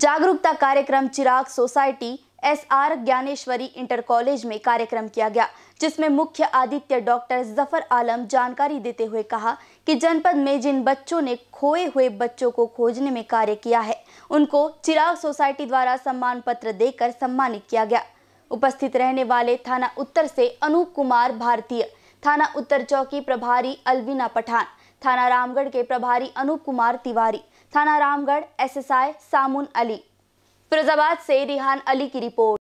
जागरूकता कार्यक्रम Chirag society S R Gyaneshwari inter college में कार्यक्रम किया गया जिसमें मुख्य आदित्य डॉक्टर जफर आलम जानकारी देते हुए कहा कि जनपद में जिन बच्चों ने खोए हुए बच्चों को खोजने में कार्य किया है उनको चिराग सोसाइटी द्वारा सम्मान पत्र देकर सम्मानित किया गया उपस्थित रहने वाले थाना उत्तर से अनूप कुमार भारतीय थाना उत्तर चौकी प्रभारी अलविना पठान थाना रामगढ़ के प्रभारी अनूप कुमार तिवारी थाना रामगढ़ एसएसआई सामुन अली फिरोजाबाद से रिहान अली की रिपोर्ट